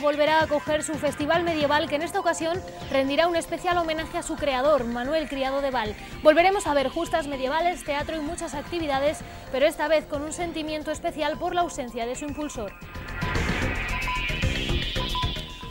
volverá a acoger su festival medieval que en esta ocasión rendirá un especial homenaje a su creador, Manuel Criado de Val. Volveremos a ver justas medievales, teatro y muchas actividades, pero esta vez con un sentimiento especial por la ausencia de su impulsor.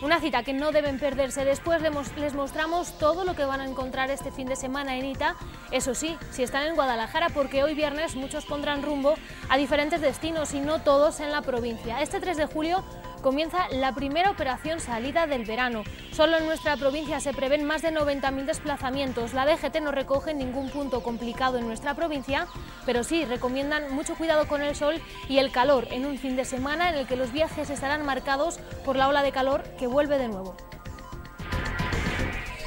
Una cita que no deben perderse. Después les mostramos todo lo que van a encontrar este fin de semana en ITA. Eso sí, si están en Guadalajara, porque hoy viernes muchos pondrán rumbo a diferentes destinos y no todos en la provincia. Este 3 de julio comienza la primera operación salida del verano. Solo en nuestra provincia se prevén más de 90.000 desplazamientos. La DGT no recoge ningún punto complicado en nuestra provincia, pero sí recomiendan mucho cuidado con el sol y el calor en un fin de semana en el que los viajes estarán marcados por la ola de calor que vuelve de nuevo.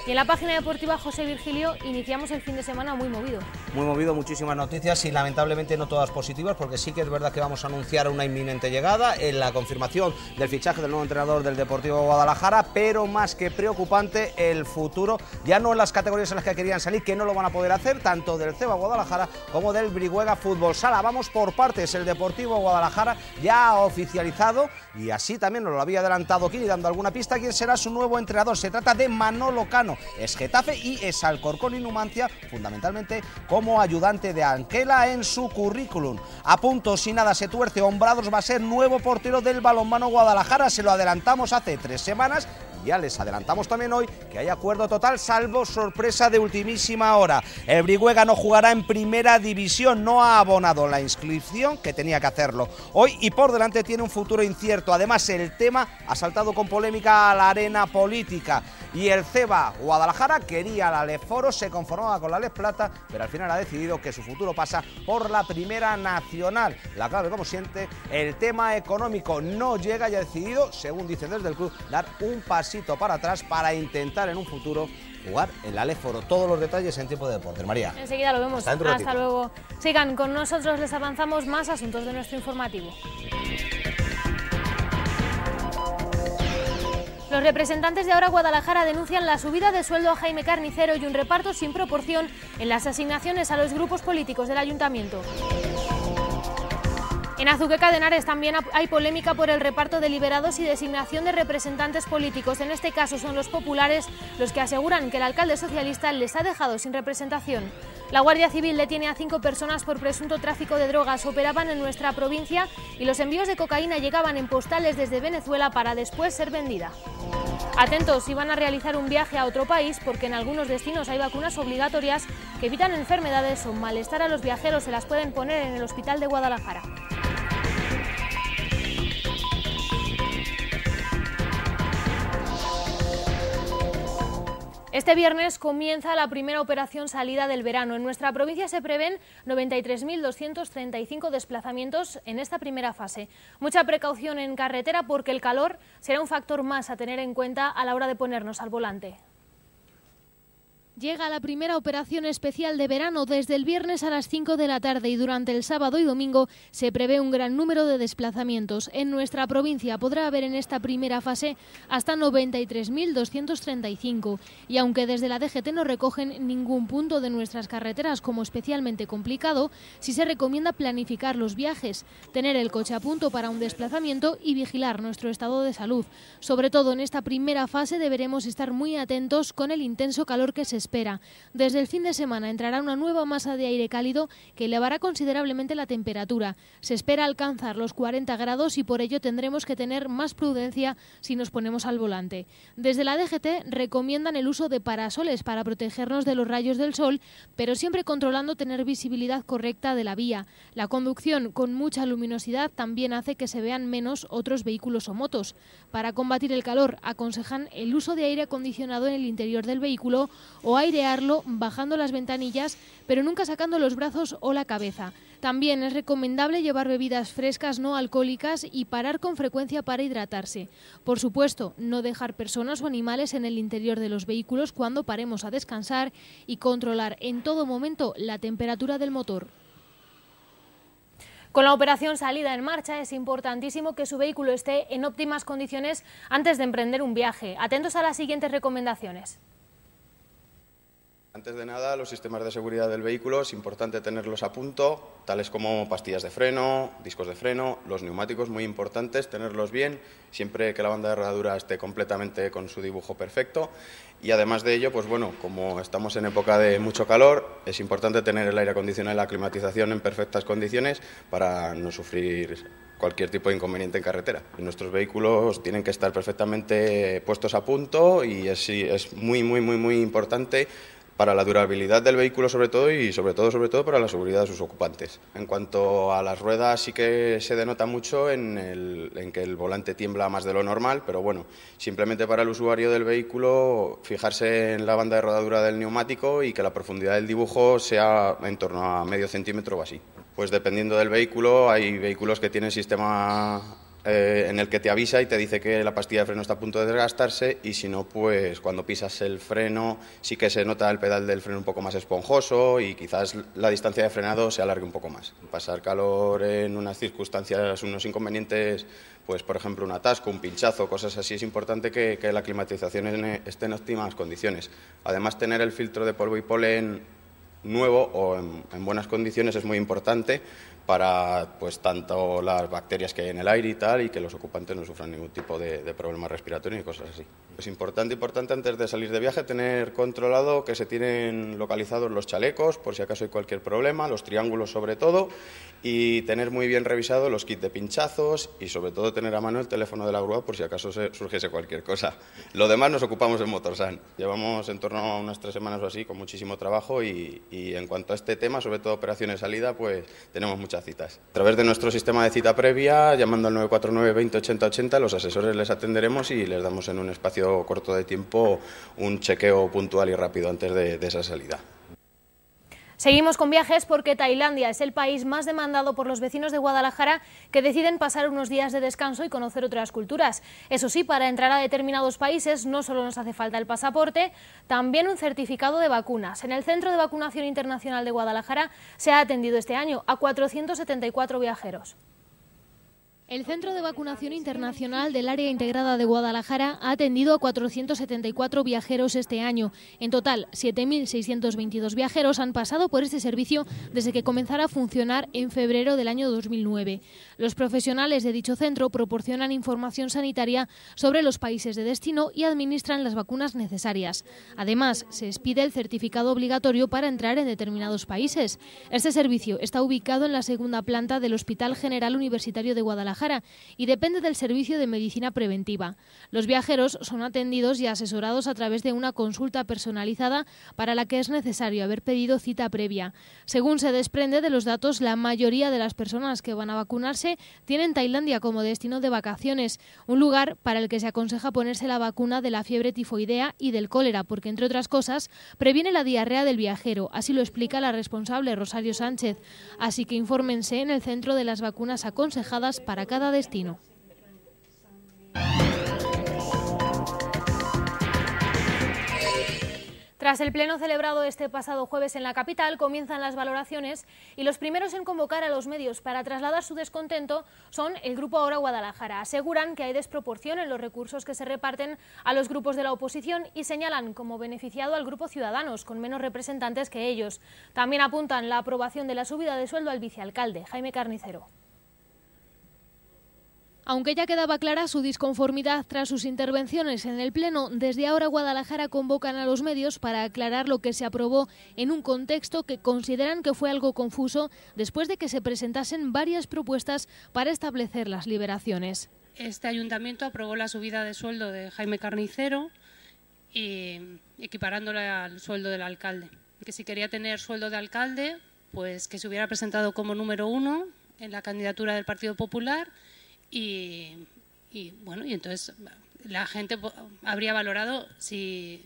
Y en la página deportiva José Virgilio iniciamos el fin de semana muy movido. Muy movido, muchísimas noticias y lamentablemente no todas positivas porque sí que es verdad que vamos a anunciar una inminente llegada en la confirmación del fichaje del nuevo entrenador del Deportivo Guadalajara, pero más que preocupante el futuro, ya no en las categorías en las que querían salir, que no lo van a poder hacer, tanto del Ceba Guadalajara como del Brihuega Fútbol Sala. Vamos por partes, el Deportivo Guadalajara ya ha oficializado y así también nos lo había adelantado aquí dando alguna pista quién será su nuevo entrenador. Se trata de Manolo Cano es Getafe y es Alcorcón y Numancia, fundamentalmente como ayudante de Anquela en su currículum. A punto, si nada se tuerce, Hombrados va a ser nuevo portero del Balonmano Guadalajara, se lo adelantamos hace tres semanas ya les adelantamos también hoy que hay acuerdo total, salvo sorpresa de ultimísima hora. El Brihuega no jugará en primera división, no ha abonado la inscripción que tenía que hacerlo hoy y por delante tiene un futuro incierto. Además, el tema ha saltado con polémica a la arena política y el CEBA Guadalajara quería la Leforo, se conformaba con la Les Plata, pero al final ha decidido que su futuro pasa por la Primera Nacional. La clave, como siente, el tema económico no llega y ha decidido, según dicen desde el club, dar un pase para atrás para intentar en un futuro jugar el Aleforo. Todos los detalles en tiempo de deporte. María. Enseguida lo vemos. Hasta, luego. Sigan con nosotros, les avanzamos más asuntos de nuestro informativo. Los representantes de Ahora Guadalajara denuncian la subida de sueldo a Jaime Carnicero y un reparto sin proporción en las asignaciones a los grupos políticos del ayuntamiento. En Azuqueca de Henares también hay polémica por el reparto de liberados y designación de representantes políticos. En este caso son los populares los que aseguran que el alcalde socialista les ha dejado sin representación. La Guardia Civil detiene a cinco personas por presunto tráfico de drogas. Operaban en nuestra provincia y los envíos de cocaína llegaban en postales desde Venezuela para después ser vendida. Atentos si van a realizar un viaje a otro país porque en algunos destinos hay vacunas obligatorias que evitan enfermedades o malestar a los viajeros. Se las pueden poner en el hospital de Guadalajara. Este viernes comienza la primera operación salida del verano. En nuestra provincia se prevén 93.235 desplazamientos en esta primera fase. Mucha precaución en carretera porque el calor será un factor más a tener en cuenta a la hora de ponernos al volante. Llega la primera operación especial de verano desde el viernes a las 5 de la tarde y durante el sábado y domingo se prevé un gran número de desplazamientos. En nuestra provincia podrá haber en esta primera fase hasta 93.235 y aunque desde la DGT no recogen ningún punto de nuestras carreteras como especialmente complicado, sí se recomienda planificar los viajes, tener el coche a punto para un desplazamiento y vigilar nuestro estado de salud. Sobre todo en esta primera fase deberemos estar muy atentos con el intenso calor que se espera. Desde el fin de semana entrará una nueva masa de aire cálido que elevará considerablemente la temperatura. Se espera alcanzar los 40 grados y por ello tendremos que tener más prudencia si nos ponemos al volante. Desde la DGT recomiendan el uso de parasoles para protegernos de los rayos del sol, pero siempre controlando tener visibilidad correcta de la vía. La conducción con mucha luminosidad también hace que se vean menos otros vehículos o motos. Para combatir el calor aconsejan el uso de aire acondicionado en el interior del vehículo o o airearlo bajando las ventanillas, pero nunca sacando los brazos o la cabeza. También es recomendable llevar bebidas frescas no alcohólicas y parar con frecuencia para hidratarse. Por supuesto, no dejar personas o animales en el interior de los vehículos cuando paremos a descansar y controlar en todo momento la temperatura del motor. Con la operación salida en marcha es importantísimo que su vehículo esté en óptimas condiciones antes de emprender un viaje. Atentos a las siguientes recomendaciones. Antes de nada, los sistemas de seguridad del vehículo es importante tenerlos a punto, tales como pastillas de freno, discos de freno, los neumáticos muy importantes, tenerlos bien, siempre que la banda de herradura esté completamente con su dibujo perfecto. Y además de ello, pues bueno, como estamos en época de mucho calor, es importante tener el aire acondicionado y la climatización en perfectas condiciones para no sufrir cualquier tipo de inconveniente en carretera. Nuestros vehículos tienen que estar perfectamente puestos a punto y es, es muy, muy, muy, muy importante para la durabilidad del vehículo sobre todo y sobre todo sobre todo para la seguridad de sus ocupantes. En cuanto a las ruedas sí que se denota mucho en, el, en que el volante tiembla más de lo normal, pero bueno, simplemente para el usuario del vehículo fijarse en la banda de rodadura del neumático y que la profundidad del dibujo sea en torno a medio centímetro o así. Pues dependiendo del vehículo, hay vehículos que tienen sistema eh, en el que te avisa y te dice que la pastilla de freno está a punto de desgastarse y si no, pues cuando pisas el freno sí que se nota el pedal del freno un poco más esponjoso y quizás la distancia de frenado se alargue un poco más. Pasar calor en unas circunstancias, unos inconvenientes, pues por ejemplo un atasco, un pinchazo, cosas así, es importante que, la climatización e, esté en óptimas condiciones. Además, tener el filtro de polvo y polen nuevo o en, buenas condiciones es muy importante para pues tanto las bacterias que hay en el aire y tal, y que los ocupantes no sufran ningún tipo de, de problema respiratorio y cosas así. Es importante, importante antes de salir de viaje tener controlado que se tienen localizados los chalecos, por si acaso hay cualquier problema, los triángulos sobre todo, y tener muy bien revisados los kits de pinchazos y sobre todo tener a mano el teléfono de la grúa por si acaso se, surgiese cualquier cosa. Lo demás nos ocupamos en Motorsan. Llevamos en torno a unas tres semanas o así con muchísimo trabajo y, y en cuanto a este tema, sobre todo operaciones de salida, pues tenemos a través de nuestro sistema de cita previa, llamando al 949 20 80 80, los asesores les atenderemos y les damos en un espacio corto de tiempo un chequeo puntual y rápido antes de esa salida. Seguimos con viajes porque Tailandia es el país más demandado por los vecinos de Guadalajara que deciden pasar unos días de descanso y conocer otras culturas. Eso sí, para entrar a determinados países no solo nos hace falta el pasaporte, también un certificado de vacunas. En el Centro de Vacunación Internacional de Guadalajara se ha atendido este año a 474 viajeros. El Centro de Vacunación Internacional del Área Integrada de Guadalajara ha atendido a 474 viajeros este año. En total, 7.622 viajeros han pasado por este servicio desde que comenzara a funcionar en febrero del año 2009. Los profesionales de dicho centro proporcionan información sanitaria sobre los países de destino y administran las vacunas necesarias. Además, se expide el certificado obligatorio para entrar en determinados países. Este servicio está ubicado en la segunda planta del Hospital General Universitario de Guadalajara y depende del Servicio de Medicina Preventiva. Los viajeros son atendidos y asesorados a través de una consulta personalizada para la que es necesario haber pedido cita previa. Según se desprende de los datos, la mayoría de las personas que van a vacunarse tienen Tailandia como destino de vacaciones, un lugar para el que se aconseja ponerse la vacuna de la fiebre tifoidea y del cólera, porque entre otras cosas previene la diarrea del viajero, así lo explica la responsable Rosario Sánchez. Así que infórmense en el centro de las vacunas aconsejadas para cada destino. Tras el pleno celebrado este pasado jueves en la capital, comienzan las valoraciones y los primeros en convocar a los medios para trasladar su descontento son el Grupo Ahora Guadalajara. Aseguran que hay desproporción en los recursos que se reparten a los grupos de la oposición y señalan como beneficiado al Grupo Ciudadanos, con menos representantes que ellos. También apuntan la aprobación de la subida de sueldo al vicealcalde, Jaime Carnicero. Aunque ya quedaba clara su disconformidad tras sus intervenciones en el Pleno, desde ahora Guadalajara convocan a los medios para aclarar lo que se aprobó en un contexto que consideran que fue algo confuso después de que se presentasen varias propuestas para establecer las liberaciones. Este ayuntamiento aprobó la subida de sueldo de Jaime Carnicero y equiparándola al sueldo del alcalde. Que si quería tener sueldo de alcalde, pues que se hubiera presentado como número uno en la candidatura del Partido Popular y, bueno, y entonces la gente habría valorado si,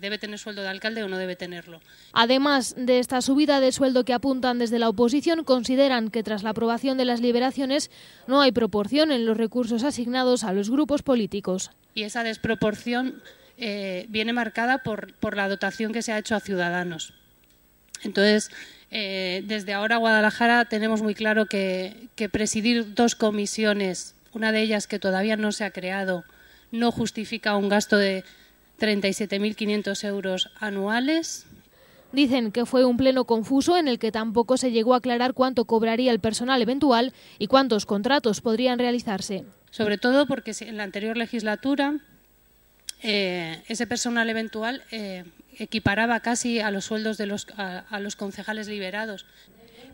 debe tener sueldo de alcalde o no debe tenerlo. Además de esta subida de sueldo que apuntan desde la oposición, consideran que tras la aprobación de las liberaciones no hay proporción en los recursos asignados a los grupos políticos. Y esa desproporción eh, viene marcada por, por la dotación que se ha hecho a ciudadanos. Entonces, eh, desde ahora Guadalajara tenemos muy claro que, presidir dos comisiones, una de ellas que todavía no se ha creado, no justifica un gasto de 37.500 euros anuales. Dicen que fue un pleno confuso en el que tampoco se llegó a aclarar cuánto cobraría el personal eventual y cuántos contratos podrían realizarse. Sobre todo porque en la anterior legislatura eh, ese personal eventual eh, equiparaba casi a los sueldos de los, a, los concejales liberados.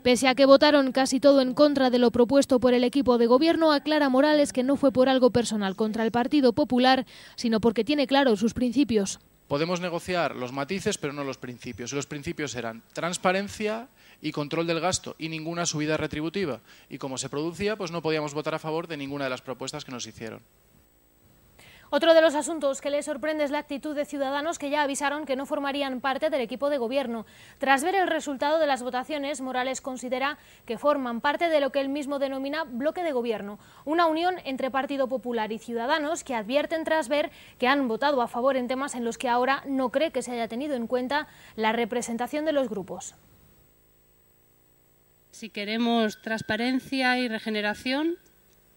Pese a que votaron casi todo en contra de lo propuesto por el equipo de gobierno, aclara Morales que no fue por algo personal contra el Partido Popular, sino porque tiene claros sus principios. Podemos negociar los matices, pero no los principios. los principios eran transparencia y control del gasto y ninguna subida retributiva. Y como se producía, pues no podíamos votar a favor de ninguna de las propuestas que nos hicieron. Otro de los asuntos que le sorprende es la actitud de ciudadanos que ya avisaron que no formarían parte del equipo de gobierno. Tras ver el resultado de las votaciones, Morales considera que forman parte de lo que él mismo denomina bloque de gobierno, una unión entre Partido Popular y Ciudadanos que advierten tras ver que han votado a favor en temas en los que ahora no cree que se haya tenido en cuenta la representación de los grupos. Si queremos transparencia y regeneración,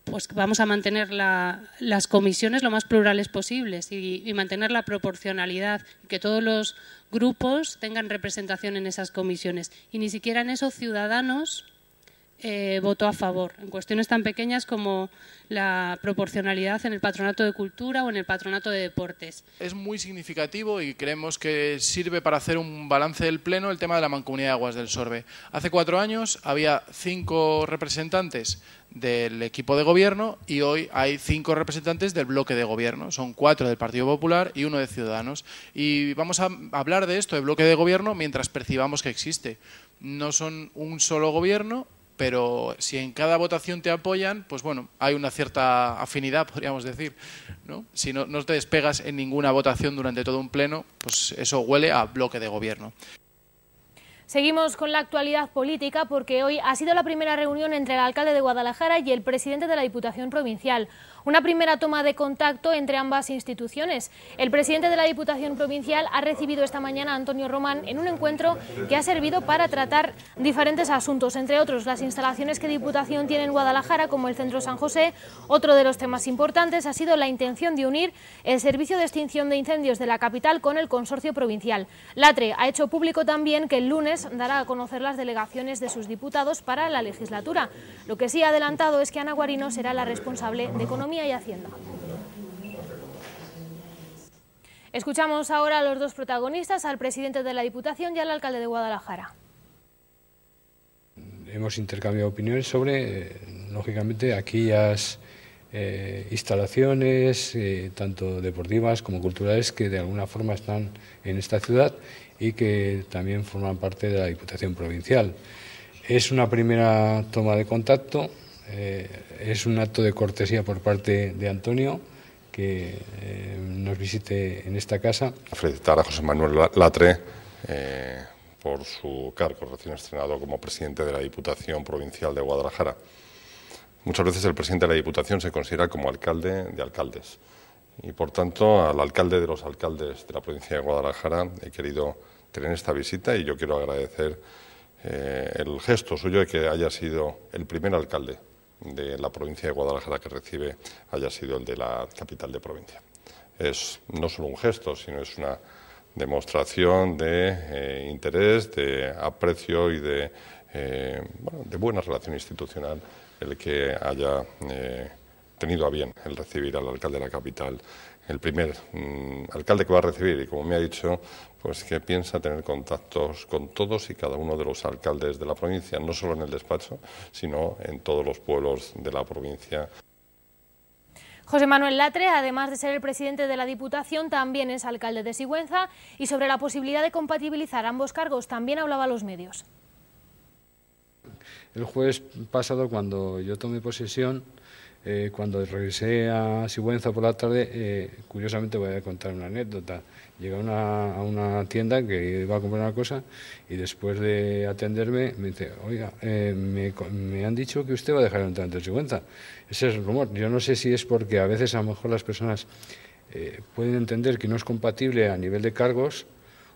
pues vamos a mantener las comisiones lo más plurales posibles y, mantener la proporcionalidad, que todos los grupos tengan representación en esas comisiones. Y ni siquiera en esos ciudadanos eh, votó a favor, en cuestiones tan pequeñas como la proporcionalidad en el patronato de cultura o en el patronato de deportes. Es muy significativo y creemos que sirve para hacer un balance del Pleno el tema de la mancomunidad de aguas del Sorbe. Hace cuatro años había cinco representantes del equipo de gobierno y hoy hay cinco representantes del bloque de gobierno. Son cuatro del Partido Popular y uno de Ciudadanos. Y vamos a hablar de esto, del bloque de gobierno, mientras percibamos que existe. No son un solo gobierno, pero si en cada votación te apoyan, pues bueno, hay una cierta afinidad, podríamos decir. ¿no? Si no, no te despegas en ninguna votación durante todo un pleno, pues eso huele a bloque de gobierno. Seguimos con la actualidad política porque hoy ha sido la primera reunión entre el alcalde de Guadalajara y el presidente de la Diputación Provincial. Una primera toma de contacto entre ambas instituciones. El presidente de la Diputación Provincial ha recibido esta mañana a Antonio Román en un encuentro que ha servido para tratar diferentes asuntos, entre otros las instalaciones que Diputación tiene en Guadalajara, como el Centro San José. Otro de los temas importantes ha sido la intención de unir el Servicio de Extinción de Incendios de la capital con el Consorcio Provincial. LATRE ha hecho público también que el lunes dará a conocer las delegaciones de sus diputados para la legislatura. Lo que sí ha adelantado es que Ana Guarino será la responsable de Economía y Hacienda. Escuchamos ahora a los dos protagonistas, al presidente de la Diputación y al alcalde de Guadalajara. Hemos intercambiado opiniones sobre, eh, lógicamente, aquellas eh, instalaciones, eh, tanto deportivas como culturales, que de alguna forma están en esta ciudad y que también forman parte de la Diputación Provincial. Es una primera toma de contacto, eh, es un acto de cortesía por parte de Antonio que eh, nos visite en esta casa. Felicitar a José Manuel Latre eh, por su cargo recién estrenado como presidente de la Diputación Provincial de Guadalajara. Muchas veces el presidente de la Diputación se considera como alcalde de alcaldes y por tanto al alcalde de los alcaldes de la provincia de Guadalajara he querido tener esta visita y yo quiero agradecer el gesto suyo de que haya sido el primer alcalde de la provincia de Guadalajara que recibe haya sido el de la capital de provincia. Es no solo un gesto, sino es una demostración de eh, interés, de aprecio y de, eh, de buena relación institucional el que haya... Eh, tenido a bien el recibir al alcalde de la capital, el primer mm, alcalde que va a recibir y como me ha dicho, pues que piensa tener contactos con todos y cada uno de los alcaldes de la provincia, no solo en el despacho, sino en todos los pueblos de la provincia. José Manuel Latre, además de ser el presidente de la Diputación, también es alcalde de Sigüenza y sobre la posibilidad de compatibilizar ambos cargos también hablaba a los medios. El jueves pasado, cuando yo tomé posesión, eh, cuando regresé a Sigüenza por la tarde, eh, curiosamente voy a contar una anécdota. Llega a una, tienda que iba a comprar una cosa y después de atenderme me dice, oiga, eh, me, han dicho que usted va a dejar el entrenamiento en Sigüenza. Ese es el rumor. Yo no sé si es porque a veces a lo mejor las personas pueden entender que no es compatible a nivel de cargos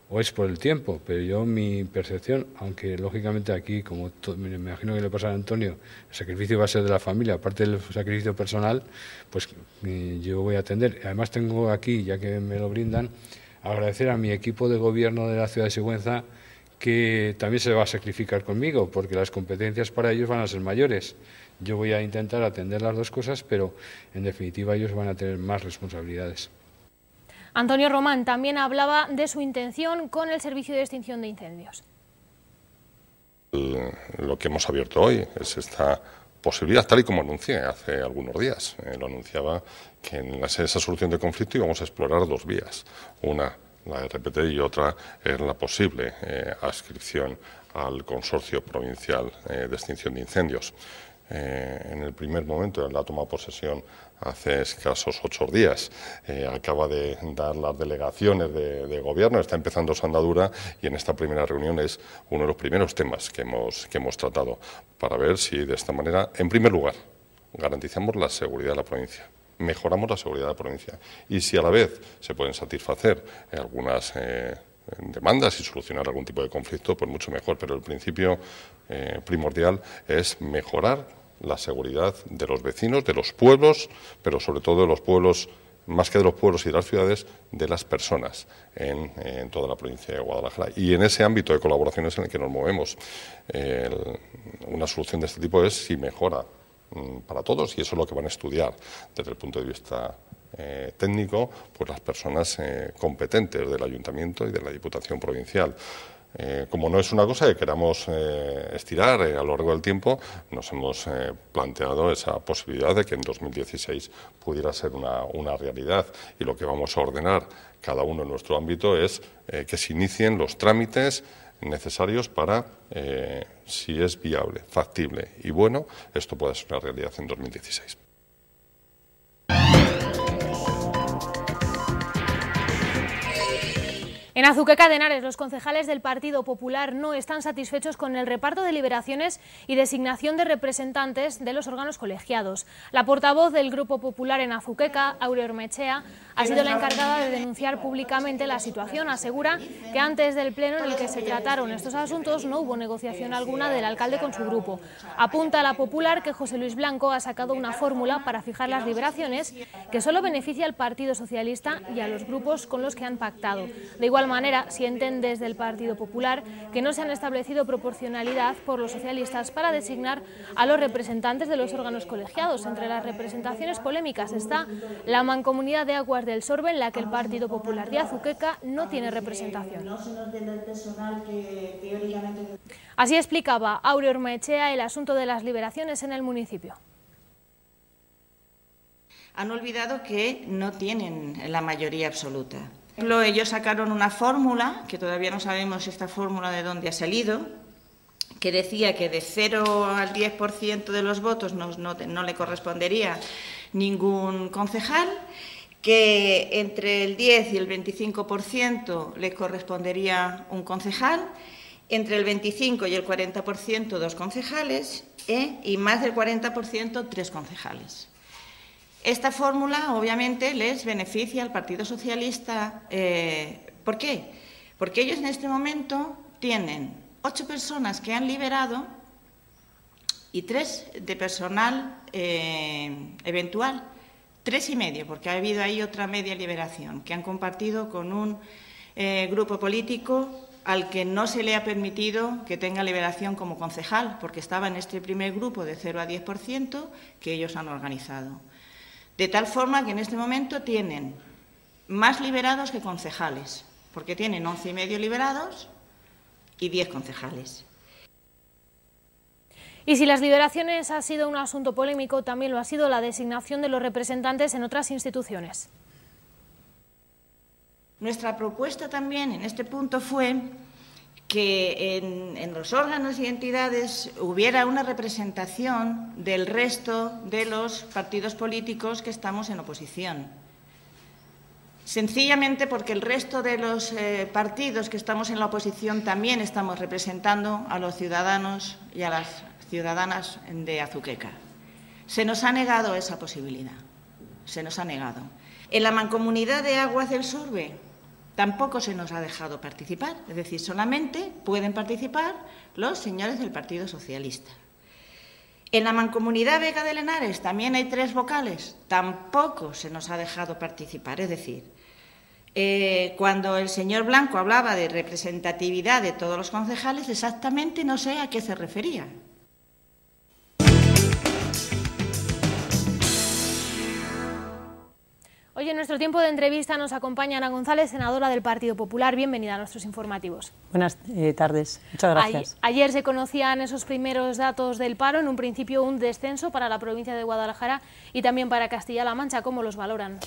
o es por el tiempo, pero yo mi percepción, aunque lógicamente aquí, como me imagino que le pasa a Antonio, el sacrificio va a ser de la familia, aparte del sacrificio personal, pues eh, yo voy a atender. Además tengo aquí, ya que me lo brindan, agradecer a mi equipo de gobierno de la ciudad de Sigüenza, que también se va a sacrificar conmigo, porque las competencias para ellos van a ser mayores. Yo voy a intentar atender las dos cosas, pero en definitiva ellos van a tener más responsabilidades. Antonio Román también hablaba de su intención con el Servicio de Extinción de Incendios. Lo que hemos abierto hoy es esta posibilidad, tal y como anuncié hace algunos días. Eh, lo anunciaba que en esa solución de conflicto íbamos a explorar dos vías. Una, la RPT, y otra es la posible eh, adscripción al Consorcio Provincial eh, de Extinción de Incendios. en el primer momento, en la toma de posesión hace escasos ocho días. Eh, acaba de dar las delegaciones de, gobierno, está empezando su andadura y en esta primera reunión es uno de los primeros temas que hemos, que hemos tratado para ver si de esta manera, en primer lugar, garantizamos la seguridad de la provincia mejoramos la seguridad de la provincia y si a la vez se pueden satisfacer eh, algunas eh, demandas y solucionar algún tipo de conflicto, pues mucho mejor. Pero el principio primordial es mejorar la seguridad de los vecinos, de los pueblos, pero sobre todo de los pueblos, más que de los pueblos y de las ciudades, de las personas en, toda la provincia de Guadalajara. Y en ese ámbito de colaboraciones en el que nos movemos, una solución de este tipo es si mejora mm, para todos, y eso es lo que van a estudiar desde el punto de vista eh, técnico, pues las personas eh, competentes del ayuntamiento y de la Diputación Provincial. Eh, como no es una cosa que queramos eh, estirar eh, a lo largo del tiempo, nos hemos planteado esa posibilidad de que en 2016 pudiera ser una, una, realidad y lo que vamos a ordenar cada uno en nuestro ámbito es que se inicien los trámites necesarios para, si es viable, factible y bueno, esto pueda ser una realidad en 2016. En Azuqueca de Henares, los concejales del Partido Popular no están satisfechos con el reparto de liberaciones y designación de representantes de los órganos colegiados. La portavoz del Grupo Popular en Azuqueca, Aurea mechea ha sido la encargada de denunciar públicamente la situación. Asegura que antes del pleno en el que se trataron estos asuntos no hubo negociación alguna del alcalde con su grupo. Apunta a la Popular que José Luis Blanco ha sacado una fórmula para fijar las liberaciones que solo beneficia al Partido Socialista y a los grupos con los que han pactado. De igual manera, sienten desde el Partido Popular que no se han establecido proporcionalidad por los socialistas para designar a los representantes de los órganos colegiados. Entre las representaciones polémicas está la mancomunidad de Aguas del Sorbe, en la que el Partido Popular de Azuqueca no tiene representación. Así explicaba Aureo Mechea el asunto de las liberaciones en el municipio han olvidado que no tienen la mayoría absoluta ejemplo, ellos sacaron una fórmula, que todavía no sabemos esta fórmula de dónde ha salido, que decía que de 0 al 10% de los votos no, le correspondería ningún concejal, que entre el 10 y el 25% le correspondería un concejal, entre el 25 y el 40% dos concejales ¿eh? y más del 40% tres concejales. Esta fórmula, obviamente, les beneficia al Partido Socialista. Eh, ¿Por qué? Porque ellos en este momento tienen ocho personas que han liberado y tres de personal eh, eventual, tres y medio, porque ha habido ahí otra media liberación que han compartido con un eh, grupo político al que no se le ha permitido que tenga liberación como concejal, porque estaba en este primer grupo de 0 a 10% que ellos han organizado. De tal forma que en este momento tienen más liberados que concejales, porque tienen once y medio liberados y diez concejales. Y si las liberaciones ha sido un asunto polémico, también lo ha sido la designación de los representantes en otras instituciones. Nuestra propuesta también en este punto fue que en, los órganos y entidades hubiera una representación del resto de los partidos políticos que estamos en oposición. Sencillamente porque el resto de los eh, partidos que estamos en la oposición también estamos representando a los ciudadanos y a las ciudadanas de Azuqueca. Se nos ha negado esa posibilidad, se nos ha negado. En la mancomunidad de Aguas del Sorbe Tampoco se nos ha dejado participar, es decir, solamente pueden participar los señores del Partido Socialista. En la mancomunidad Vega de Lenares también hay tres vocales, tampoco se nos ha dejado participar, es decir, eh, cuando el señor Blanco hablaba de representatividad de todos los concejales, exactamente no sé a qué se refería. Hoy en nuestro tiempo de entrevista nos acompaña Ana González, senadora del Partido Popular. Bienvenida a nuestros informativos. Buenas eh, tardes, muchas gracias. ayer se conocían esos primeros datos del paro, en un principio un descenso para la provincia de Guadalajara y también para Castilla-La Mancha. ¿Cómo los valoran?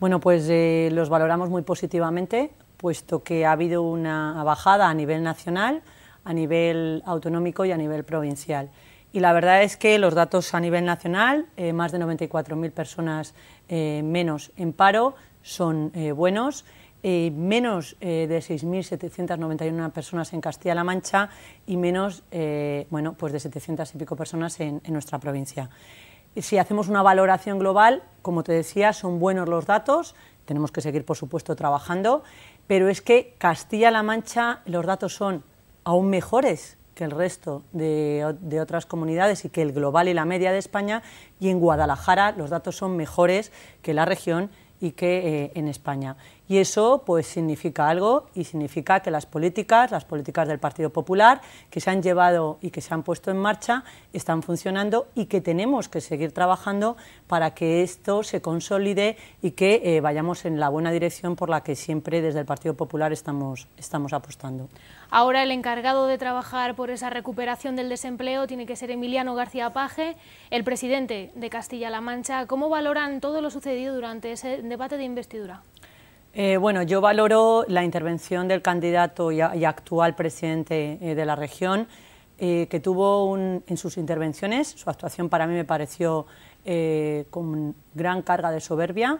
Bueno, pues eh, los valoramos muy positivamente, puesto que ha habido una bajada a nivel nacional, a nivel autonómico y a nivel provincial. Y la verdad es que los datos a nivel nacional, eh, más de 94.000 personas eh, menos en paro, son eh, buenos. menos de 6.791 personas en Castilla-La Mancha y menos bueno, pues de 700 y pico personas en, en nuestra provincia. Si hacemos una valoración global, como te decía, son buenos los datos, tenemos que seguir, por supuesto, trabajando, pero es que Castilla-La Mancha los datos son aún mejores que el resto de, otras comunidades y que el global y la media de España. Y en Guadalajara los datos son mejores que la región y que eh, en España. Y eso pues significa algo y significa que las políticas, las políticas del Partido Popular que se han llevado y que se han puesto en marcha están funcionando y que tenemos que seguir trabajando para que esto se consolide y que eh, vayamos en la buena dirección por la que siempre desde el Partido Popular estamos, estamos apostando. Ahora el encargado de trabajar por esa recuperación del desempleo tiene que ser Emiliano García Paje, el presidente de Castilla-La Mancha. ¿Cómo valoran todo lo sucedido durante ese debate de investidura? Eh, bueno, yo valoro la intervención del candidato y, actual presidente eh, de la región, eh, que tuvo en sus intervenciones, su actuación para mí me pareció con gran carga de soberbia,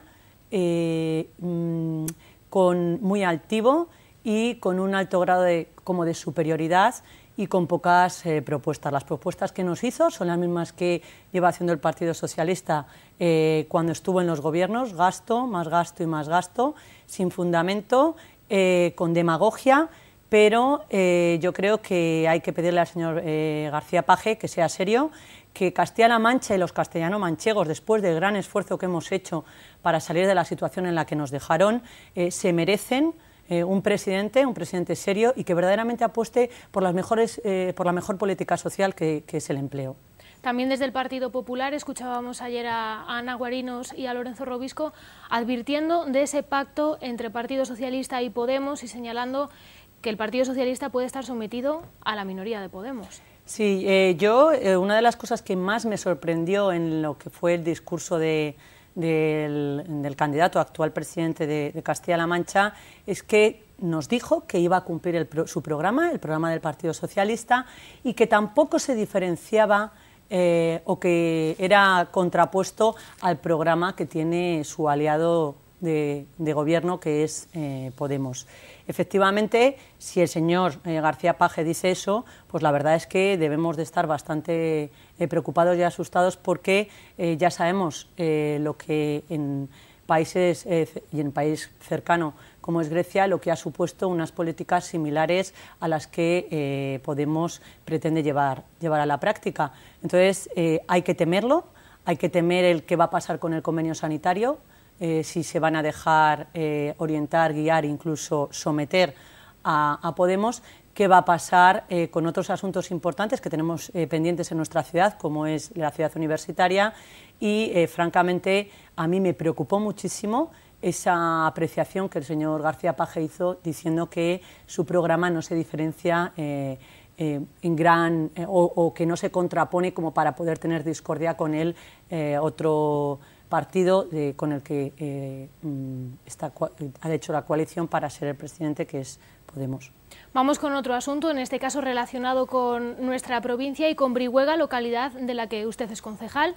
mm, con muy altivo y con un alto grado de, como de superioridad y con pocas eh, propuestas. Las propuestas que nos hizo son las mismas que lleva haciendo el Partido Socialista eh, cuando estuvo en los gobiernos, gasto, más gasto y más gasto, sin fundamento, eh, con demagogia, pero yo creo que hay que pedirle al señor García Paje que sea serio, que Castilla-La Mancha y los castellano-manchegos, después del gran esfuerzo que hemos hecho para salir de la situación en la que nos dejaron, se merecen eh, un presidente, un presidente serio y que verdaderamente apueste por, las mejores, eh, por la mejor política social que, es el empleo. También desde el Partido Popular escuchábamos ayer a Ana Guarinos y a Lorenzo Robisco advirtiendo de ese pacto entre Partido Socialista y Podemos y señalando que el Partido Socialista puede estar sometido a la minoría de Podemos. Sí, eh, yo una de las cosas que más me sorprendió en lo que fue el discurso de, del, candidato actual presidente de, Castilla-La Mancha es que nos dijo que iba a cumplir su programa, el programa del Partido Socialista, y que tampoco se diferenciaba eh, o que era contrapuesto al programa que tiene su aliado de, gobierno, que es eh, Podemos. Efectivamente, si el señor eh, García Paje dice eso, pues la verdad es que debemos de estar bastante eh, preocupados y asustados porque eh, ya sabemos lo que en países y en país cercano como es Grecia, lo que ha supuesto unas políticas similares a las que Podemos pretende llevar, llevar a la práctica. Entonces, hay que temerlo, hay que temer el que va a pasar con el convenio sanitario, eh, si se van a dejar eh, orientar, guiar, incluso someter a, Podemos, qué va a pasar eh, con otros asuntos importantes que tenemos pendientes en nuestra ciudad, como es la ciudad universitaria. Y, francamente, a mí me preocupó muchísimo esa apreciación que el señor García Paje hizo diciendo que su programa no se diferencia en gran o, o, que no se contrapone como para poder tener discordia con él otro partido con el que eh, mm, está, eh, ha hecho la coalición para ser el presidente, que es Podemos. Vamos con otro asunto, en este caso relacionado con nuestra provincia y con Brihuega, localidad de la que usted es concejal.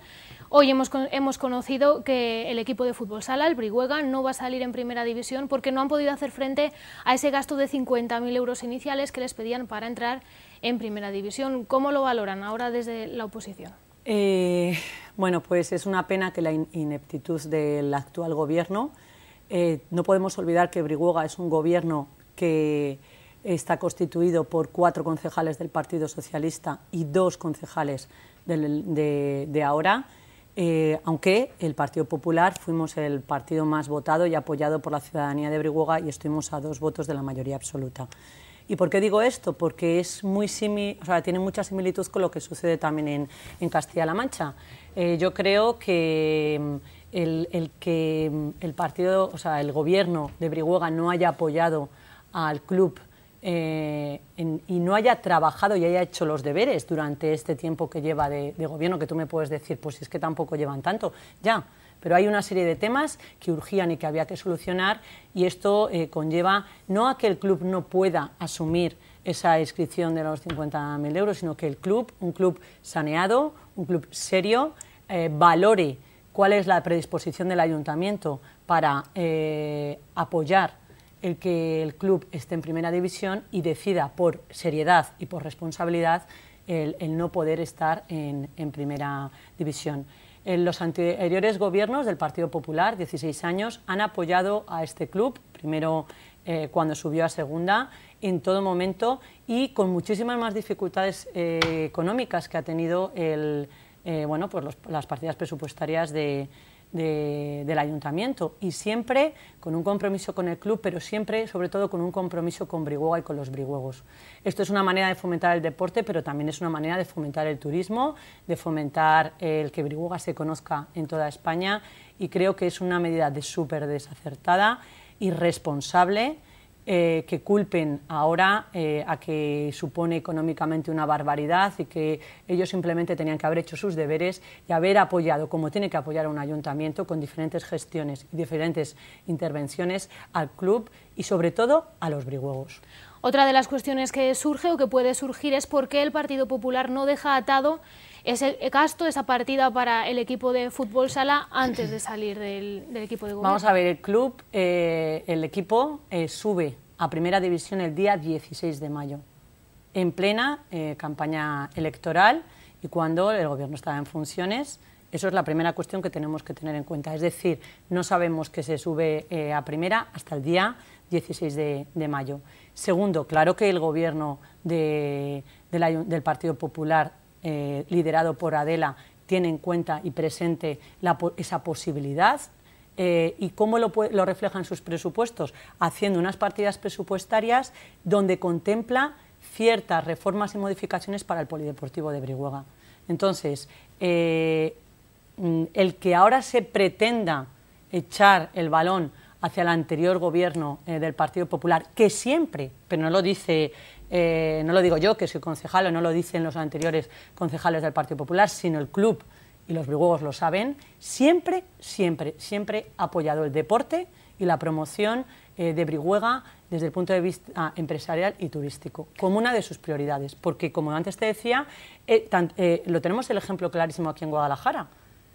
Hoy hemos, hemos conocido que el equipo de fútbol sala, el Brihuega, no va a salir en primera división porque no han podido hacer frente a ese gasto de 50.000 euros iniciales que les pedían para entrar en primera división. ¿Cómo lo valoran ahora desde la oposición? Eh, bueno, pues es una pena que la ineptitud del actual gobierno. Eh, no podemos olvidar que Brihuega es un gobierno que está constituido por cuatro concejales del Partido Socialista y dos concejales de, ahora, eh, aunque el Partido Popular fuimos el partido más votado y apoyado por la ciudadanía de Brihuega y estuvimos a dos votos de la mayoría absoluta. ¿Y por qué digo esto? Porque es muy simi, o sea, tiene mucha similitud con lo que sucede también en, Castilla-La Mancha. Eh, yo creo que mm, el, el, que mm, el partido, o sea, el gobierno de Brihuega no haya apoyado al club eh, y no haya trabajado y haya hecho los deberes durante este tiempo que lleva de, gobierno, que tú me puedes decir, pues si es que tampoco llevan tanto, ya, pero hay una serie de temas que urgían y que había que solucionar y esto eh, conlleva no a que el club no pueda asumir esa inscripción de los 50.000 euros, sino que el club, un club saneado, un club serio, eh, valore cuál es la predisposición del ayuntamiento para apoyar el que el club esté en primera división y decida por seriedad y por responsabilidad el, no poder estar en, primera división. Eh, los anteriores gobiernos del Partido Popular, 16 años, han apoyado a este club, primero eh, cuando subió a segunda, en todo momento y con muchísimas más dificultades eh, económicas que ha tenido el, pues las partidas presupuestarias de, del ayuntamiento y siempre con un compromiso con el club, pero siempre, sobre todo, con un compromiso con Brihuega y con los brihuegos, Esto es una manera de fomentar el deporte, pero también es una manera de fomentar el turismo, de fomentar el que Brihuega se conozca en toda España y creo que es una medida de súper desacertada, irresponsable eh, que culpen ahora eh, a que supone económicamente una barbaridad y que ellos simplemente tenían que haber hecho sus deberes y haber apoyado, como tiene que apoyar un ayuntamiento, con diferentes gestiones y diferentes intervenciones al club y sobre todo a los brihuegos. Otra de las cuestiones que surge o que puede surgir es por qué el Partido Popular no deja atado ¿Es el gasto, esa partida para el equipo de fútbol sala antes de salir del, equipo de gobierno. Vamos a ver, el club, eh, el equipo eh, sube a primera división el día 16 de mayo, en plena eh, campaña electoral y cuando el gobierno estaba en funciones. Eso es la primera cuestión que tenemos que tener en cuenta. Es decir, no sabemos que se sube a primera hasta el día 16 de, mayo. Segundo, claro que el gobierno del Partido Popular eh, liderado por Adela, tiene en cuenta y presente esa posibilidad. Eh, ¿Y cómo lo, reflejan sus presupuestos? Haciendo unas partidas presupuestarias donde contempla ciertas reformas y modificaciones para el Polideportivo de Brihuega. Entonces, eh, mm, el que ahora se pretenda echar el balón hacia el anterior gobierno del Partido Popular, que siempre, pero no lo dice eh, no lo digo yo, que soy concejal, o no lo dicen los anteriores concejales del Partido Popular, sino el club y los briguegos lo saben, siempre, siempre, siempre ha apoyado el deporte y la promoción eh, de Brihuega desde el punto de vista empresarial y turístico, como una de sus prioridades. Porque, como antes te decía, eh, lo tenemos el ejemplo clarísimo aquí en Guadalajara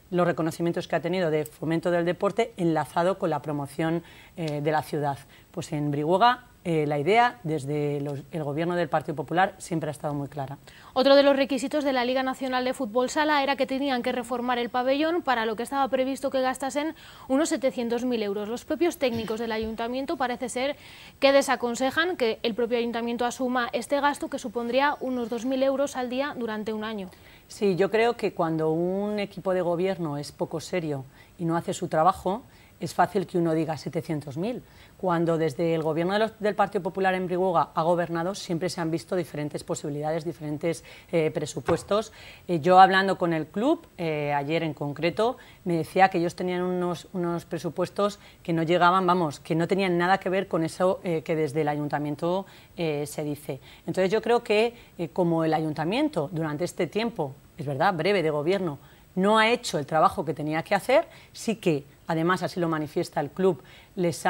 los reconocimientos que ha tenido de fomento del deporte enlazado con la promoción eh, de la ciudad. Pues en Brihuega eh, la idea desde el Gobierno del Partido Popular siempre ha estado muy clara. Otro de los requisitos de la Liga Nacional de Fútbol Sala era que tenían que reformar el pabellón, para lo que estaba previsto que gastasen unos 700.000 euros. Los propios técnicos del ayuntamiento parece ser que desaconsejan que el propio ayuntamiento asuma este gasto que supondría unos 2.000 euros al día durante un año. Sí, yo creo que cuando un equipo de gobierno es poco serio y no hace su trabajo, es fácil que uno diga 700.000, cuando desde el gobierno del Partido Popular en Brihuega ha gobernado siempre se han visto diferentes posibilidades, diferentes eh, presupuestos. Eh, yo hablando con el club, eh, ayer en concreto, me decía que ellos tenían unos, unos presupuestos que no llegaban, vamos, que no tenían nada que ver con eso que desde el ayuntamiento se dice. Entonces yo creo que como el ayuntamiento durante este tiempo, es verdad, breve de gobierno, no ha hecho el trabajo que tenía que hacer, sí que además así lo manifiesta el club, les,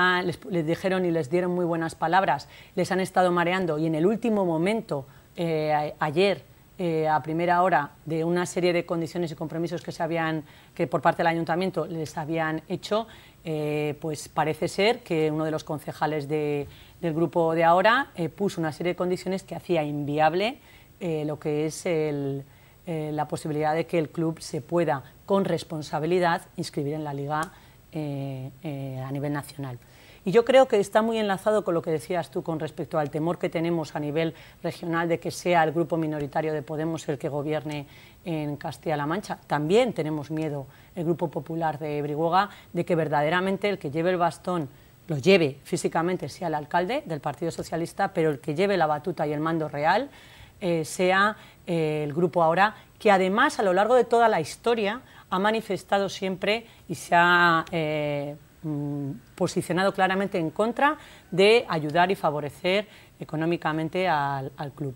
dijeron y les dieron muy buenas palabras, les han estado mareando y en el último momento, eh, ayer, eh, a primera hora de una serie de condiciones y compromisos que se habían que por parte del ayuntamiento les habían hecho eh, pues parece ser que uno de los concejales del grupo de ahora puso una serie de condiciones que hacía inviable lo que es la posibilidad de que el club se pueda con responsabilidad inscribir en la liga eh, eh, a nivel nacional. Y yo creo que está muy enlazado con lo que decías tú con respecto al temor que tenemos a nivel regional de que sea el grupo minoritario de Podemos el que gobierne en Castilla-La Mancha. También tenemos miedo, el Grupo Popular de Brihuega, de que verdaderamente el que lleve el bastón lo lleve físicamente, sea el alcalde del Partido Socialista, pero el que lleve la batuta y el mando real eh, sea el grupo ahora, que además a lo largo de toda la historia ha manifestado siempre y se ha eh, mm, posicionado claramente en contra de ayudar y favorecer económicamente al, club.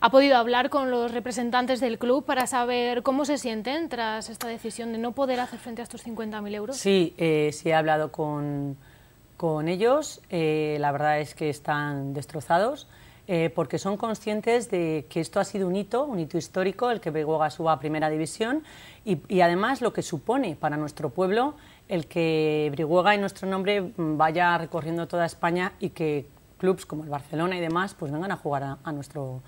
¿Ha podido hablar con los representantes del club para saber cómo se sienten tras esta decisión de no poder hacer frente a estos 50.000 euros? Sí, eh, sí he hablado con, ellos. Eh, la verdad es que están destrozados. Eh, porque son conscientes de que esto ha sido un hito, un hito histórico, el que Briguega suba a primera división y, además lo que supone para nuestro pueblo el que Brihuega en nuestro nombre vaya recorriendo toda España y que clubes como el Barcelona y demás pues vengan a jugar a, nuestro,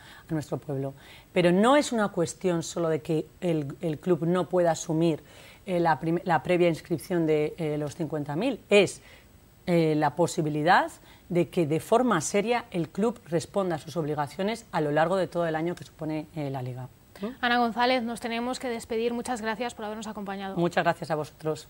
pueblo. Pero no es una cuestión solo de que el, club no pueda asumir eh, la, previa inscripción de eh, los 50.000, es la posibilidad de que de forma seria el club responda a sus obligaciones a lo largo de todo el año que supone eh, la liga. Ana González, nos tenemos que despedir. Muchas gracias por habernos acompañado. Muchas gracias a vosotros.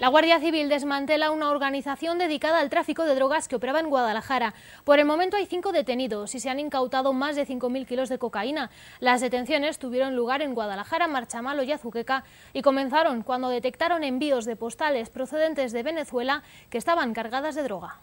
La Guardia Civil desmantela una organización dedicada al tráfico de drogas que operaba en Guadalajara. Por el momento hay cinco detenidos y se han incautado más de 5.000 kilos de cocaína. Las detenciones tuvieron lugar en Guadalajara, Marchamalo y Azuqueca y comenzaron cuando detectaron envíos de postales procedentes de Venezuela que estaban cargadas de droga.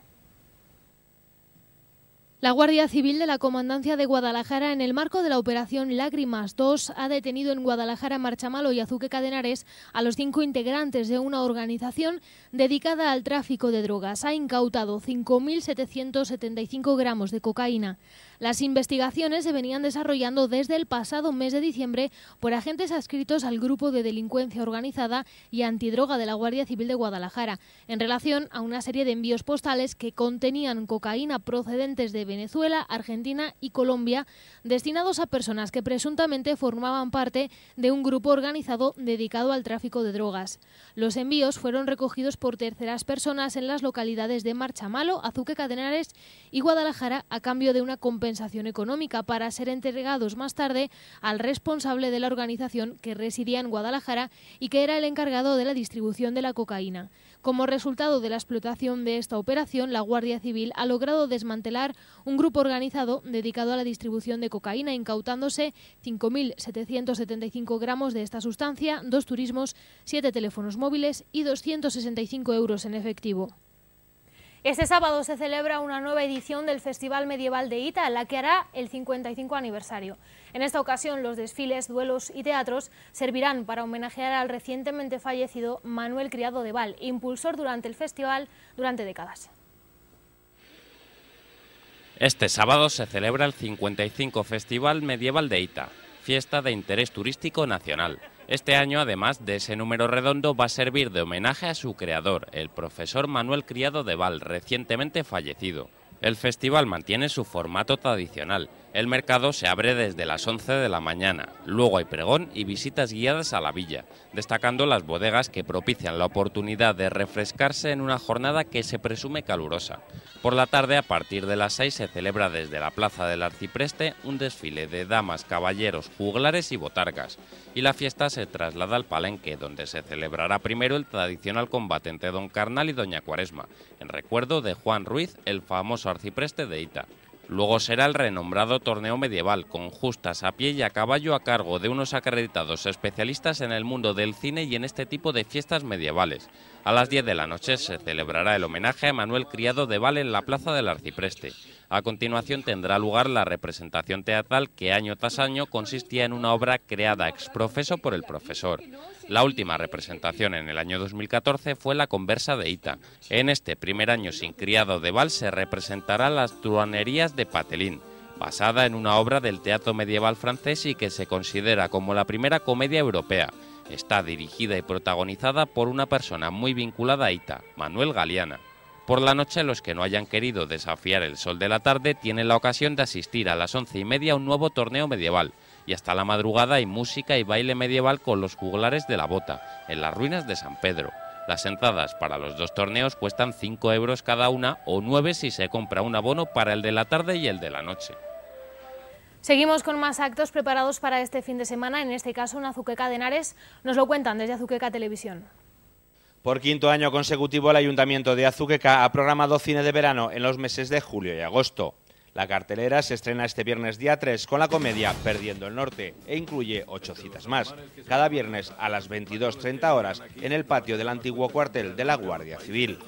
La Guardia Civil de la Comandancia de Guadalajara, en el marco de la operación Lágrimas 2, ha detenido en Guadalajara, Marchamalo y Azuque Cadenares a los cinco integrantes de una organización dedicada al tráfico de drogas. Ha incautado 5.775 gramos de cocaína. Las investigaciones se venían desarrollando desde el pasado mes de diciembre por agentes adscritos al Grupo de Delincuencia Organizada y Antidroga de la Guardia Civil de Guadalajara, en relación a una serie de envíos postales que contenían cocaína procedentes de Venezuela, Argentina y Colombia, destinados a personas que presuntamente formaban parte de un grupo organizado dedicado al tráfico de drogas. Los envíos fueron recogidos por terceras personas en las localidades de Marchamalo, Azuque Cadenares y Guadalajara a cambio de una compensación económica para ser entregados más tarde al responsable de la organización que residía en Guadalajara y que era el encargado de la distribución de la cocaína. Como resultado de la explotación de esta operación, la Guardia Civil ha logrado desmantelar un grupo organizado dedicado a la distribución de cocaína, incautándose 5.775 gramos de esta sustancia, dos turismos, siete teléfonos móviles y 265 euros en efectivo. Este sábado se celebra una nueva edición del Festival Medieval de Ita, la que hará el 55 aniversario. En esta ocasión, los desfiles, duelos y teatros servirán para homenajear al recientemente fallecido Manuel Criado de Val, impulsor durante el festival durante décadas. Este sábado se celebra el 55 Festival Medieval de Ita, fiesta de interés turístico nacional. Este año, además de ese número redondo, va a servir de homenaje a su creador, el profesor Manuel Criado de Val, recientemente fallecido. El festival mantiene su formato tradicional, el mercado se abre desde las 11 de la mañana, luego hay pregón y visitas guiadas a la villa, destacando las bodegas que propician la oportunidad de refrescarse en una jornada que se presume calurosa. Por la tarde, a partir de las 6, se celebra desde la Plaza del Arcipreste un desfile de damas, caballeros, juglares y botargas, y la fiesta se traslada al Palenque, donde se celebrará primero el tradicional combate entre Don Carnal y Doña Cuaresma, en recuerdo de Juan Ruiz, el famoso arcipreste de Ita. Luego será el renombrado torneo medieval, con justas a pie y a caballo a cargo de unos acreditados especialistas en el mundo del cine y en este tipo de fiestas medievales. A las 10 de la noche se celebrará el homenaje a Manuel Criado de Val en la Plaza del Arcipreste. A continuación tendrá lugar la representación teatral que año tras año consistía en una obra creada ex profeso por el profesor. La última representación en el año 2014 fue La conversa de Ita. En este primer año sin criado de Val se representará Las truanerías de Patelín, basada en una obra del teatro medieval francés y que se considera como la primera comedia europea. Está dirigida y protagonizada por una persona muy vinculada a Ita, Manuel Galeana. Por la noche, los que no hayan querido desafiar el sol de la tarde tienen la ocasión de asistir a las once y media a un nuevo torneo medieval. Y hasta la madrugada hay música y baile medieval con los juglares de la bota, en las ruinas de San Pedro. Las entradas para los dos torneos cuestan cinco euros cada una o nueve si se compra un abono para el de la tarde y el de la noche. Seguimos con más actos preparados para este fin de semana, en este caso en Azuqueca de Henares. Nos lo cuentan desde Azuqueca Televisión. Por quinto año consecutivo, el Ayuntamiento de Azuqueca ha programado cine de verano en los meses de julio y agosto. La cartelera se estrena este viernes día 3 con la comedia Perdiendo el Norte e incluye ocho citas más, cada viernes a las 22.30 horas en el patio del antiguo cuartel de la Guardia Civil.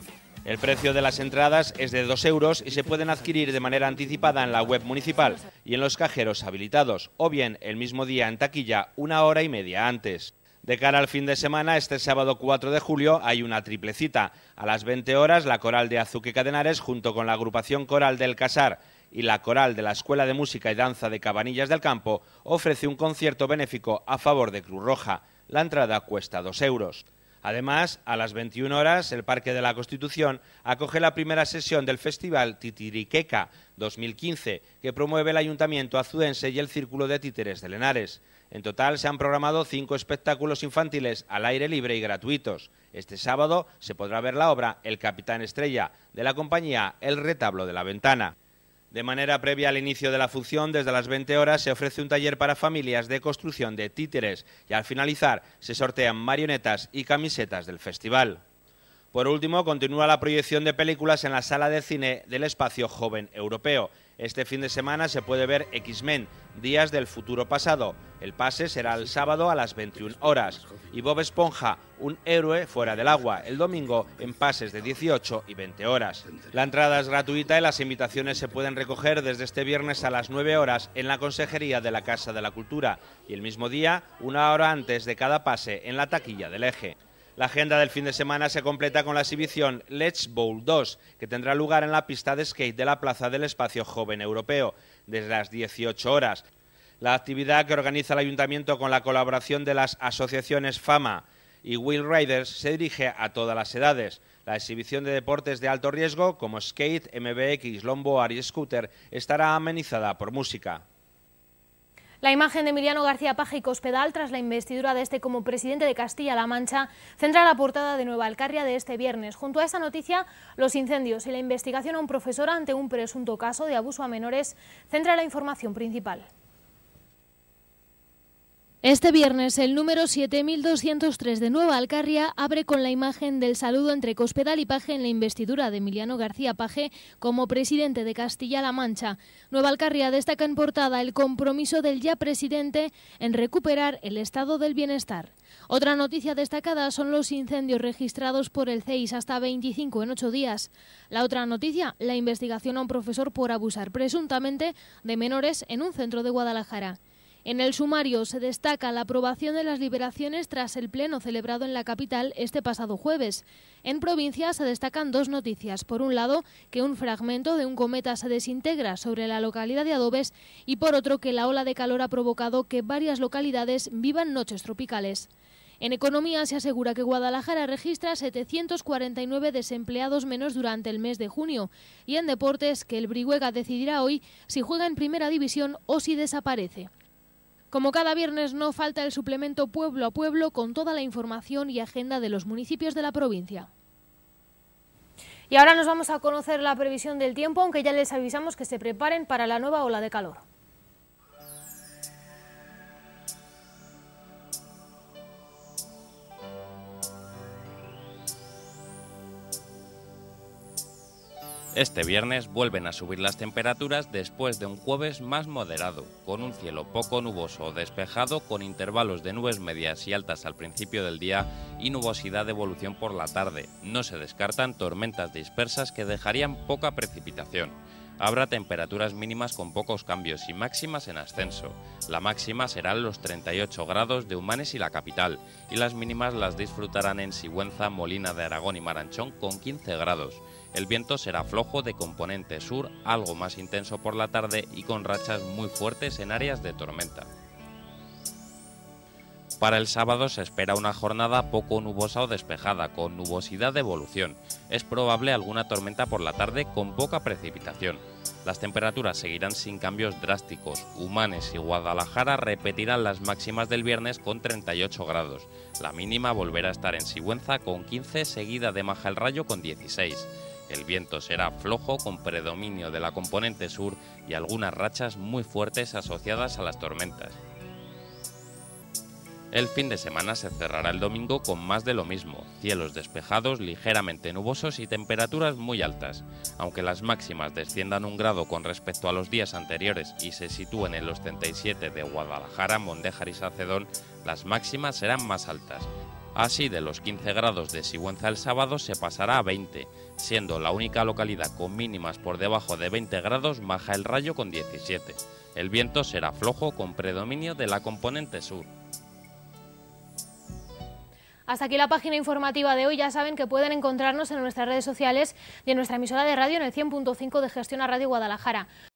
El precio de las entradas es de 2 euros y se pueden adquirir de manera anticipada en la web municipal y en los cajeros habilitados, o bien el mismo día en taquilla una hora y media antes. De cara al fin de semana, este sábado 4 de julio hay una triple cita. A las 20 horas, la coral de Azuque Cadenares, junto con la agrupación coral del Casar y la coral de la Escuela de Música y Danza de Cabanillas del Campo, ofrece un concierto benéfico a favor de Cruz Roja. La entrada cuesta 2 euros. Además, a las 21 horas, el Parque de la Constitución acoge la primera sesión del Festival Titiriqueca 2015, que promueve el Ayuntamiento Azudense y el Círculo de Títeres de Lenares. En total se han programado cinco espectáculos infantiles al aire libre y gratuitos. Este sábado se podrá ver la obra El Capitán Estrella de la compañía El Retablo de la Ventana. De manera previa al inicio de la función, desde las 20 horas se ofrece un taller para familias de construcción de títeres y al finalizar se sortean marionetas y camisetas del festival. Por último, continúa la proyección de películas en la sala de cine del espacio joven europeo. Este fin de semana se puede ver X-Men, Días del Futuro Pasado. El pase será el sábado a las 21 horas. Y Bob Esponja, un héroe fuera del agua, el domingo en pases de 18 y 20 horas. La entrada es gratuita y las invitaciones se pueden recoger desde este viernes a las 9 horas en la Consejería de la Casa de la Cultura y el mismo día, una hora antes de cada pase en la taquilla del eje. La agenda del fin de semana se completa con la exhibición Let's Bowl 2, que tendrá lugar en la pista de skate de la Plaza del Espacio Joven Europeo, desde las 18 horas. La actividad que organiza el ayuntamiento con la colaboración de las asociaciones FAMA y Wheel Riders se dirige a todas las edades. La exhibición de deportes de alto riesgo como skate, MBX, longboard y scooter estará amenizada por música. La imagen de Emiliano García Paje y Cospedal tras la investidura de este como presidente de Castilla-La Mancha centra la portada de Nueva Alcarria de este viernes. Junto a esta noticia, los incendios y la investigación a un profesor ante un presunto caso de abuso a menores centra la información principal. Este viernes el número 7203 de Nueva Alcarria abre con la imagen del saludo entre Cospedal y Paje en la investidura de Emiliano García Paje como presidente de Castilla-La Mancha. Nueva Alcarria destaca en portada el compromiso del ya presidente en recuperar el estado del bienestar. Otra noticia destacada son los incendios registrados por el CEIS hasta 25 en ocho días. La otra noticia, la investigación a un profesor por abusar presuntamente de menores en un centro de Guadalajara. En el sumario se destaca la aprobación de las liberaciones tras el pleno celebrado en la capital este pasado jueves. En provincia se destacan dos noticias. Por un lado, que un fragmento de un cometa se desintegra sobre la localidad de Adobes y por otro, que la ola de calor ha provocado que varias localidades vivan noches tropicales. En economía se asegura que Guadalajara registra 749 desempleados menos durante el mes de junio y en deportes que el Brihuega decidirá hoy si juega en primera división o si desaparece. Como cada viernes no falta el suplemento Pueblo a Pueblo con toda la información y agenda de los municipios de la provincia. Y ahora nos vamos a conocer la previsión del tiempo, aunque ya les avisamos que se preparen para la nueva ola de calor. Este viernes vuelven a subir las temperaturas después de un jueves más moderado, con un cielo poco nuboso o despejado con intervalos de nubes medias y altas al principio del día y nubosidad de evolución por la tarde. No se descartan tormentas dispersas que dejarían poca precipitación. Habrá temperaturas mínimas con pocos cambios y máximas en ascenso. La máxima serán los 38 grados de Humanes y la capital, y las mínimas las disfrutarán en Sigüenza, Molina de Aragón y Maranchón con 15 grados. El viento será flojo de componente sur, algo más intenso por la tarde y con rachas muy fuertes en áreas de tormenta. Para el sábado se espera una jornada poco nubosa o despejada, con nubosidad de evolución. Es probable alguna tormenta por la tarde con poca precipitación. Las temperaturas seguirán sin cambios drásticos. Humanes y Guadalajara repetirán las máximas del viernes con 38 grados. La mínima volverá a estar en Sigüenza con 15, seguida de Maja el Rayo con 16. El viento será flojo con predominio de la componente sur y algunas rachas muy fuertes asociadas a las tormentas. El fin de semana se cerrará el domingo con más de lo mismo, cielos despejados, ligeramente nubosos y temperaturas muy altas. Aunque las máximas desciendan un grado con respecto a los días anteriores y se sitúen en los 37 de Guadalajara, Mondejar y Sacedón, las máximas serán más altas. Así de los 15 grados de Sigüenza el sábado se pasará a 20 siendo la única localidad con mínimas por debajo de 20 grados baja el Rayo con 17. El viento será flojo con predominio de la componente sur. Hasta aquí la página informativa de hoy. Ya saben que pueden encontrarnos en nuestras redes sociales y en nuestra emisora de radio en el 100.5 de Gestión a Radio Guadalajara.